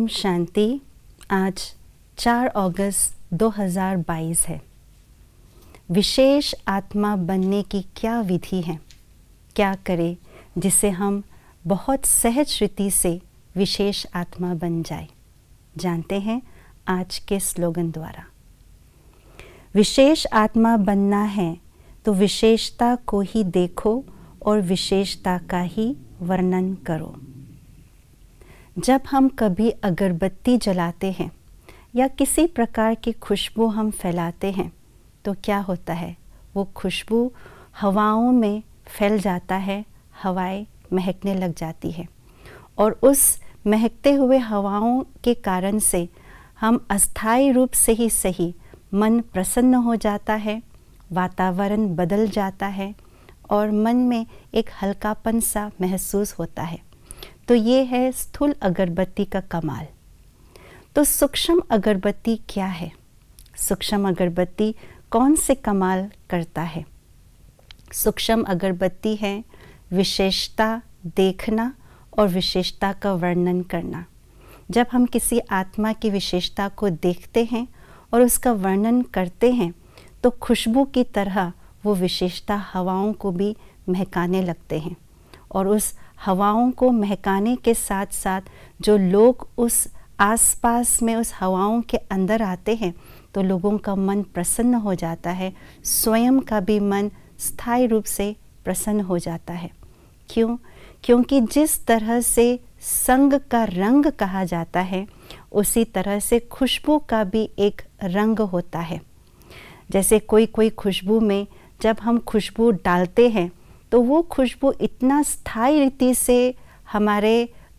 ओम शांति आज 4 अगस्त 2022 है विशेष आत्मा बनने की क्या विधि है क्या करें जिससे हम बहुत सहज रीति से विशेष आत्मा बन जाए जानते हैं आज के स्लोगन द्वारा विशेष आत्मा बनना है तो विशेषता को ही देखो और विशेषता का ही वर्णन करो जब हम कभी अगरबत्ती जलाते हैं या किसी प्रकार की खुशबू हम फैलाते हैं तो क्या होता है वो खुशबू हवाओं में फैल जाता है हवाएं महकने लग जाती है और उस महकते हुए हवाओं के कारण से हम अस्थाई रूप से ही सही मन प्रसन्न हो जाता है वातावरण बदल जाता है और मन में एक हल्कापन सा महसूस होता है तो ये है स्थूल अगरबत्ती का कमाल तो सूक्ष्म अगरबत्ती क्या है सूक्ष्म अगरबत्ती कौन से कमाल करता है सूक्ष्म अगरबत्ती है विशेषता देखना और विशेषता का वर्णन करना जब हम किसी आत्मा की विशेषता को देखते हैं और उसका वर्णन करते हैं तो खुशबू की तरह वो विशेषता हवाओं को भी महकाने लगते हैं और उस हवाओं को महकाने के साथ साथ जो लोग उस आसपास में उस हवाओं के अंदर आते हैं तो लोगों का मन प्रसन्न हो जाता है स्वयं का भी मन स्थायी रूप से प्रसन्न हो जाता है क्यों क्योंकि जिस तरह से संग का रंग कहा जाता है उसी तरह से खुशबू का भी एक रंग होता है जैसे कोई कोई खुशबू में जब हम खुशबू डालते हैं तो वो खुशबू इतना स्थायी रीति से हमारे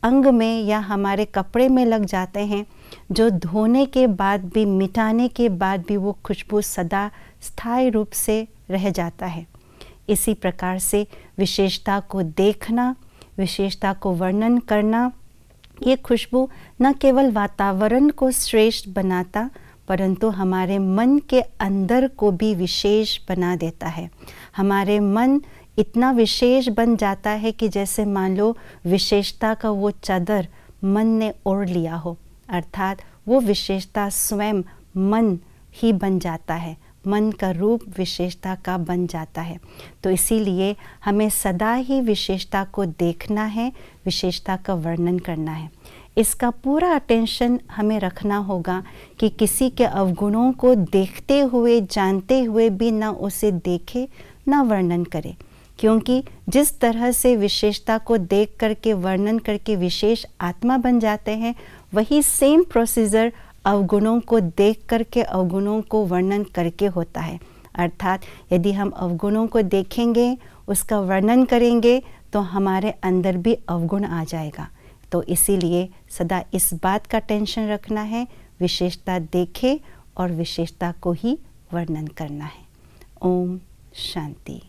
अंग में या हमारे कपड़े में लग जाते हैं जो धोने के बाद भी मिटाने के बाद भी वो खुशबू सदा स्थायी रूप से रह जाता है इसी प्रकार से विशेषता को देखना विशेषता को वर्णन करना ये खुशबू न केवल वातावरण को श्रेष्ठ बनाता परंतु हमारे मन के अंदर को भी विशेष बना देता है हमारे मन इतना विशेष बन जाता है कि जैसे मान लो विशेषता का वो चादर मन ने ओढ़ लिया हो अर्थात वो विशेषता स्वयं मन ही बन जाता है मन का रूप विशेषता का बन जाता है तो इसीलिए हमें सदा ही विशेषता को देखना है विशेषता का वर्णन करना है इसका पूरा अटेंशन हमें रखना होगा कि किसी के अवगुणों को देखते हुए जानते हुए भी ना उसे देखे ना वर्णन करे क्योंकि जिस तरह से विशेषता को देख करके वर्णन करके विशेष आत्मा बन जाते हैं वही सेम प्रोसीजर अवगुणों को देख करके अवगुणों को वर्णन करके होता है अर्थात यदि हम अवगुणों को देखेंगे उसका वर्णन करेंगे तो हमारे अंदर भी अवगुण आ जाएगा तो इसीलिए सदा इस बात का टेंशन रखना है विशेषता देखे और विशेषता को ही वर्णन करना है ओम शांति